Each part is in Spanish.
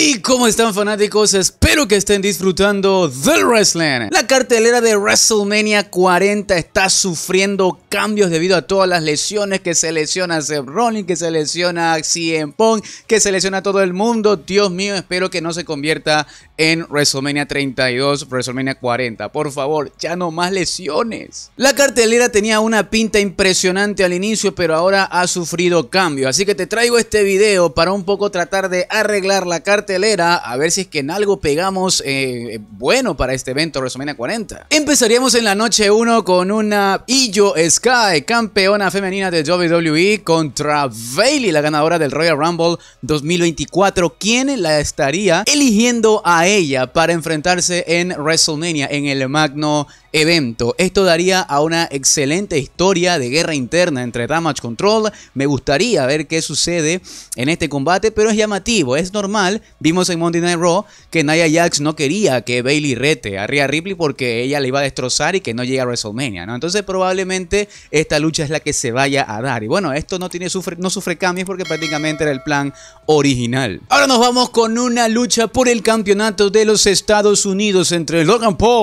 Y ¿cómo están fanáticos? Espero que estén disfrutando del wrestling. La cartelera de WrestleMania 40 está sufriendo cambios debido a todas las lesiones que se lesiona a Seth Rollins, que se lesiona a CM Punk, que se lesiona a todo el mundo. Dios mío, espero que no se convierta en WrestleMania 32, WrestleMania 40. Por favor, ya no más lesiones. La cartelera tenía una pinta impresionante al inicio, pero ahora ha sufrido cambios. Así que te traigo este video para un poco tratar de arreglar la carta a ver si es que en algo pegamos eh, bueno para este evento WrestleMania 40. Empezaríamos en la noche 1 con una Iyo Sky, campeona femenina de WWE contra Bailey, la ganadora del Royal Rumble 2024. ¿Quién la estaría eligiendo a ella para enfrentarse en WrestleMania en el magno evento. Esto daría a una excelente historia de guerra interna entre Damage Control. Me gustaría ver qué sucede en este combate, pero es llamativo, es normal. Vimos en Monday Night Raw que Nia Jax no quería que Bailey rete a Rhea Ripley porque ella le iba a destrozar y que no llegue a WrestleMania, Entonces probablemente esta lucha es la que se vaya a dar. Y bueno, esto no tiene sufre, no sufre cambios porque prácticamente era el plan original. Ahora nos vamos con una lucha por el campeonato de los Estados Unidos entre Logan Paul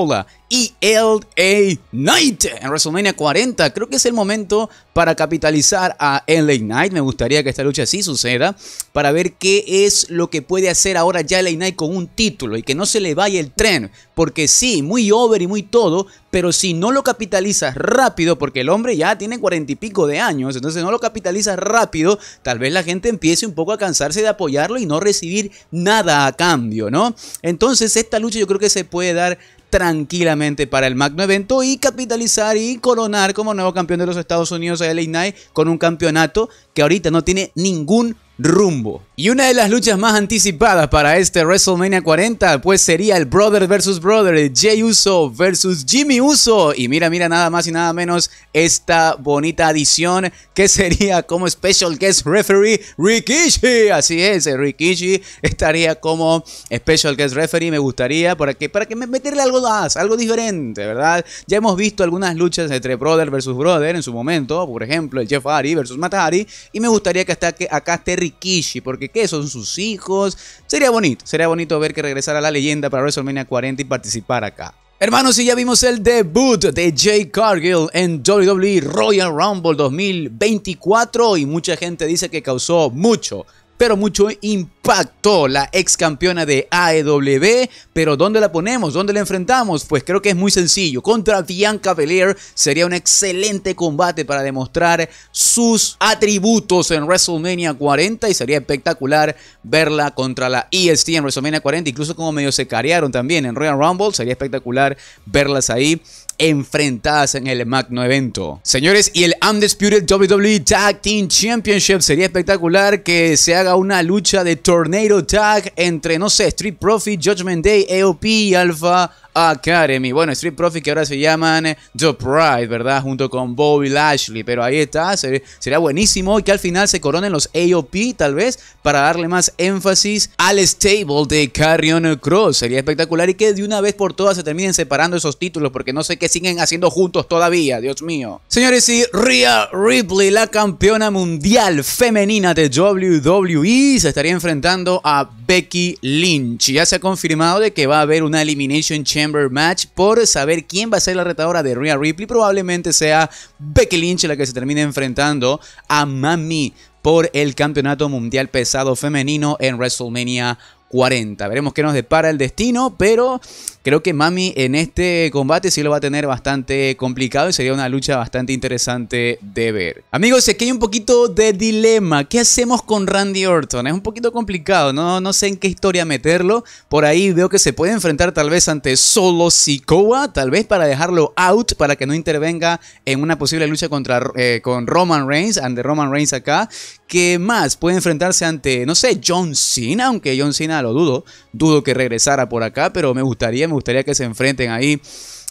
L.A. Knight en WrestleMania 40. Creo que es el momento para capitalizar a LA Knight. Me gustaría que esta lucha sí suceda para ver qué es lo que puede hacer ahora ya LA Knight con un título y que no se le vaya el tren. Porque sí, muy over y muy todo, pero si no lo capitalizas rápido, porque el hombre ya tiene cuarenta y pico de años, entonces no lo capitalizas rápido, tal vez la gente empiece un poco a cansarse de apoyarlo y no recibir nada a cambio, ¿no? Entonces esta lucha yo creo que se puede dar tranquilamente para el magno evento y capitalizar y coronar como nuevo campeón de los Estados Unidos a LA Knight con un campeonato que ahorita no tiene ningún rumbo. Y una de las luchas más anticipadas para este WrestleMania 40 pues sería el Brother vs Brother, Jay Uso vs Jimmy Uso. Y mira, mira nada más y nada menos esta bonita adición que sería como special guest referee Rikishi. Así es, Rikishi estaría como special guest referee. Me gustaría para que para que meterle algo más, algo diferente, ¿verdad? Ya hemos visto algunas luchas entre Brother vs Brother en su momento, por ejemplo, el Jeff Hardy versus Hardy y me gustaría que hasta acá esté Kishi, porque ¿qué son sus hijos? Sería bonito, sería bonito ver que regresara la leyenda para WrestleMania 40 y participar acá. Hermanos, y ya vimos el debut de Jay Cargill en WWE Royal Rumble 2024 y mucha gente dice que causó mucho, pero mucho impactó la ex campeona de AEW. Pero ¿dónde la ponemos? ¿Dónde la enfrentamos? Pues creo que es muy sencillo. Contra Bianca Belair sería un excelente combate para demostrar sus atributos en WrestleMania 40 y sería espectacular verla contra la EST en WrestleMania 40. Incluso como medio se carearon también en Royal Rumble, sería espectacular verlas ahí enfrentadas en el magno evento. Señores, y el Undisputed WWE Tag Team Championship sería espectacular que se haga una lucha de Tornado Tag entre, no sé, Street Profit, Judgment Day, AOP y Alpha Ah, Academy. Bueno, Street Profit que ahora se llaman eh, The Pride, ¿verdad? Junto con Bobby Lashley. Pero ahí está, sería buenísimo y que al final se coronen los AOP, tal vez, para darle más énfasis al stable de Carrion Cross. Sería espectacular y que de una vez por todas se terminen separando esos títulos, porque no sé qué siguen haciendo juntos todavía, Dios mío. Señores, y Rhea Ripley, la campeona mundial femenina de WWE, se estaría enfrentando a Becky Lynch. Ya se ha confirmado de que va a haber una Elimination Champion. Match por saber quién va a ser la retadora de Rhea Ripley. Probablemente sea Becky Lynch la que se termine enfrentando a Mami por el Campeonato Mundial Pesado Femenino en WrestleMania 40. Veremos qué nos depara el destino, pero creo que Mami en este combate sí lo va a tener bastante complicado y sería una lucha bastante interesante de ver. Amigos, aquí hay un poquito de dilema. ¿Qué hacemos con Randy Orton? Es un poquito complicado, no, no sé en qué historia meterlo. Por ahí veo que se puede enfrentar tal vez ante Solo Sikoa, tal vez para dejarlo out, para que no intervenga en una posible lucha contra, eh, con Roman Reigns, ante Roman Reigns acá. ¿Qué más? Puede enfrentarse ante, no sé, John Cena, aunque John Cena lo dudo. Dudo que regresara por acá, pero me gustaría, me gustaría que se enfrenten ahí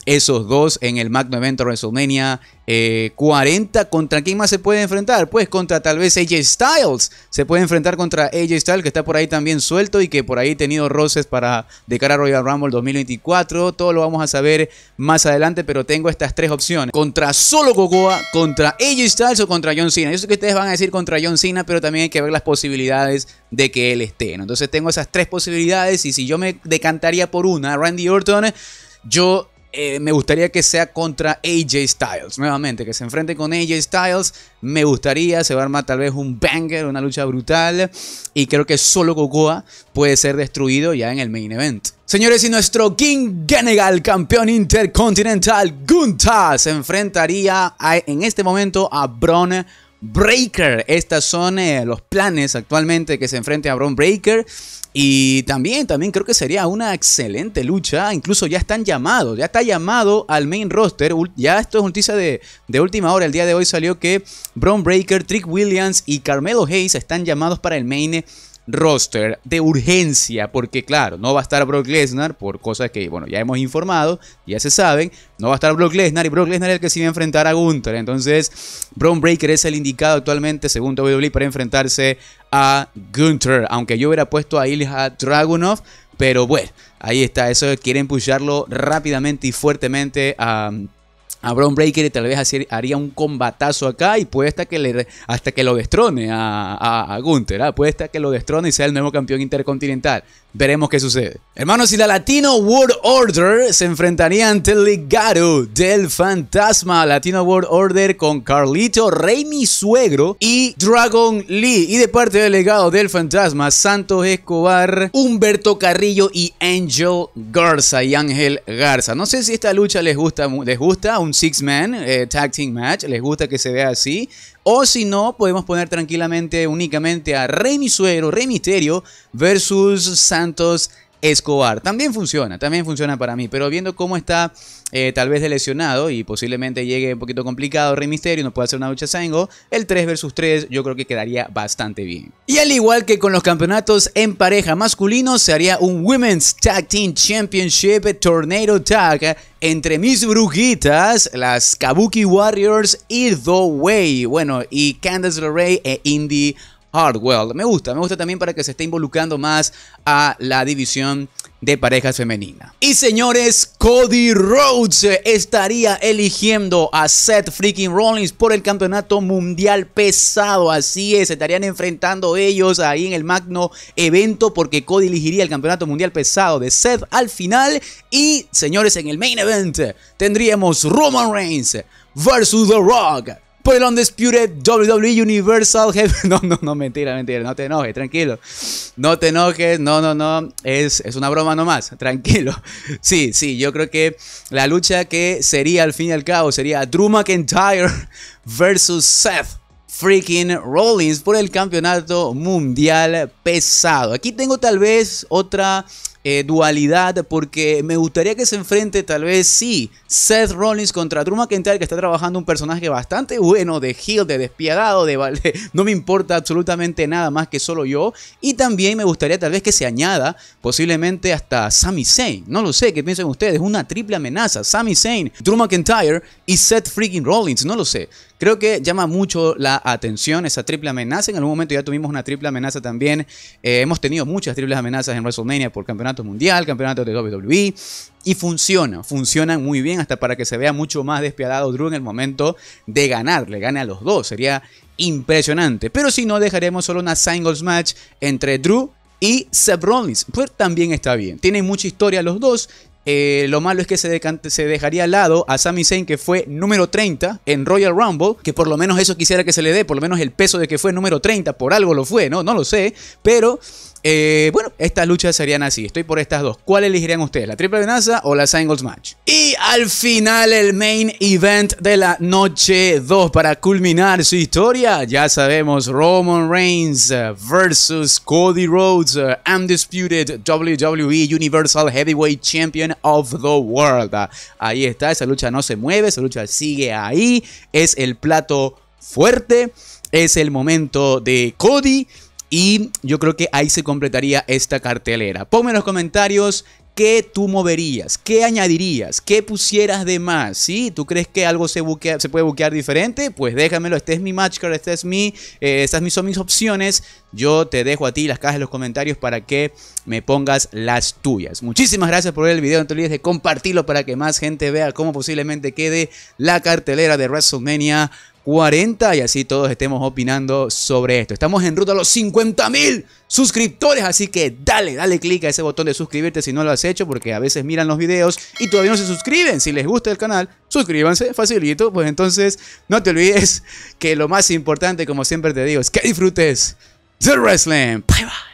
esos dos en el magno evento WrestleMania 40. Eh, ¿Contra quién más se puede enfrentar? Pues contra tal vez AJ Styles. Se puede enfrentar contra AJ Styles, que está por ahí también suelto y que por ahí ha tenido roces para de cara a Royal Rumble 2024. Todo lo vamos a saber más adelante, pero tengo estas tres opciones. Contra solo Gogoa, contra AJ Styles o contra John Cena. Yo sé que ustedes van a decir contra John Cena, pero también hay que ver las posibilidades de que él esté. Entonces tengo esas tres posibilidades y si yo me decantaría por una, Randy Orton, yo eh, me gustaría que sea contra AJ Styles. Nuevamente, que se enfrente con AJ Styles. Me gustaría, se va a armar tal vez un banger, una lucha brutal. Y creo que solo Cocoa puede ser destruido ya en el main event. Señores, y nuestro King Genegal, campeón intercontinental, Gunta, se enfrentaría en este momento a Bron. Breaker. Estos son eh, los planes actualmente que se enfrenta a Braun Breaker. Y también, también creo que sería una excelente lucha. Incluso ya están llamados, ya está llamado al main roster. Ya esto es noticia de, de última hora. El día de hoy salió que Braun Breaker, Trick Williams y Carmelo Hayes están llamados para el main roster de urgencia, porque claro, no va a estar Brock Lesnar, por cosas que, bueno, ya hemos informado, ya se saben, no va a estar Brock Lesnar y Brock Lesnar es el que se va a enfrentar a Gunther, entonces Braun Breaker es el indicado actualmente, según WWE, para enfrentarse a Gunther, aunque yo hubiera puesto a Ilja Dragunov, pero bueno, ahí está, eso quieren empujarlo rápidamente y fuertemente a a Braun Breaker y tal vez haría un combatazo acá y puede estar que, le, hasta que lo destrone a, a, Gunther, ¿ah? puede estar que lo destrone y sea el nuevo campeón intercontinental. Veremos qué sucede. Hermanos, y la Latino World Order se enfrentaría ante el del Fantasma. Latino World Order con Carlito, Rey mi suegro y Dragon Lee. Y de parte del legado del Fantasma, Santos Escobar, Humberto Carrillo y Angel Garza y Ángel Garza. No sé si esta lucha les gusta, les gusta un six-man eh, tag team match, les gusta que se vea así. O si no, podemos poner tranquilamente únicamente a Rey Misuero, Rey Misterio versus Santos Escobar. También funciona, también funciona para mí, pero viendo cómo está eh, tal vez de lesionado y posiblemente llegue un poquito complicado Rey Misterio no puede hacer una lucha Sango, el 3 versus 3 yo creo que quedaría bastante bien. Y al igual que con los campeonatos en pareja masculino, se haría un Women's Tag Team Championship Tornado Tag entre mis brujitas, las Kabuki Warriors y The Way, bueno, y Candace LeRae e Indy Hardwell. Me gusta, me gusta también para que se esté involucrando más a la división de parejas femenina. Y señores, Cody Rhodes estaría eligiendo a Seth freaking Rollins por el campeonato mundial pesado. Así es, estarían enfrentando ellos ahí en el magno evento porque Cody elegiría el campeonato mundial pesado de Seth al final. Y señores, en el main event tendríamos Roman Reigns versus The Rock por el Undisputed WWE Universal No, no, no, mentira, mentira. No te enojes, tranquilo. No te enojes, no, no, no. Es, es una broma nomás, tranquilo. Sí, sí, yo creo que la lucha que sería al fin y al cabo sería Drew McIntyre versus Seth freaking Rollins por el campeonato mundial pesado. Aquí tengo tal vez otra eh, dualidad porque me gustaría que se enfrente tal vez sí Seth Rollins contra Drew McIntyre que está trabajando un personaje bastante bueno de heel, de despiadado, de, no me importa absolutamente nada más que solo yo y también me gustaría tal vez que se añada posiblemente hasta Sami Zayn, no lo sé, ¿qué piensan ustedes? Una triple amenaza, Sami Zayn, Drew McIntyre y Seth freaking Rollins, no lo sé. Creo que llama mucho la atención esa triple amenaza. En algún momento ya tuvimos una triple amenaza también. Eh, hemos tenido muchas triples amenazas en WrestleMania por campeonato mundial, campeonato de WWE. Y funciona, funcionan muy bien hasta para que se vea mucho más despiadado Drew en el momento de ganar. Le gane a los dos, sería impresionante. Pero si no, dejaremos solo una singles match entre Drew y Seth Rollins. Pues también está bien. Tienen mucha historia los dos. Eh, lo malo es que se, se dejaría al lado a Sami Zayn, que fue número 30 en Royal Rumble, que por lo menos eso quisiera que se le dé, por lo menos el peso de que fue número 30, por algo lo fue, ¿no? No lo sé, pero eh, bueno, estas luchas serían así. Estoy por estas dos. ¿Cuál elegirían ustedes? ¿La triple amenaza o la singles match? Y al final el main event de la noche 2 para culminar su historia. Ya sabemos Roman Reigns eh, versus Cody Rhodes, eh, undisputed WWE Universal Heavyweight Champion of the World. Ahí está, esa lucha no se mueve, esa lucha sigue ahí. Es el plato fuerte. Es el momento de Cody. Y yo creo que ahí se completaría esta cartelera. Ponme en los comentarios ¿Qué tú moverías? ¿Qué añadirías? ¿Qué pusieras de más? ¿Sí? ¿Tú crees que algo se, puede buquear diferente? Pues déjamelo. Este es mi matchcard, este es mi, eh, estas son mis opciones. Yo te dejo a ti las cajas de los comentarios para que me pongas las tuyas. Muchísimas gracias por ver el video. No te olvides de compartirlo para que más gente vea cómo posiblemente quede la cartelera de WrestleMania 40 y así todos estemos opinando sobre esto. Estamos en ruta a los 50.000 mil suscriptores, así que dale, dale click a ese botón de suscribirte si no lo has hecho, porque a veces miran los videos y todavía no se suscriben. Si les gusta el canal, suscríbanse, facilito. Pues entonces no te olvides que lo más importante, como siempre te digo, es que disfrutes The wrestling. Bye bye.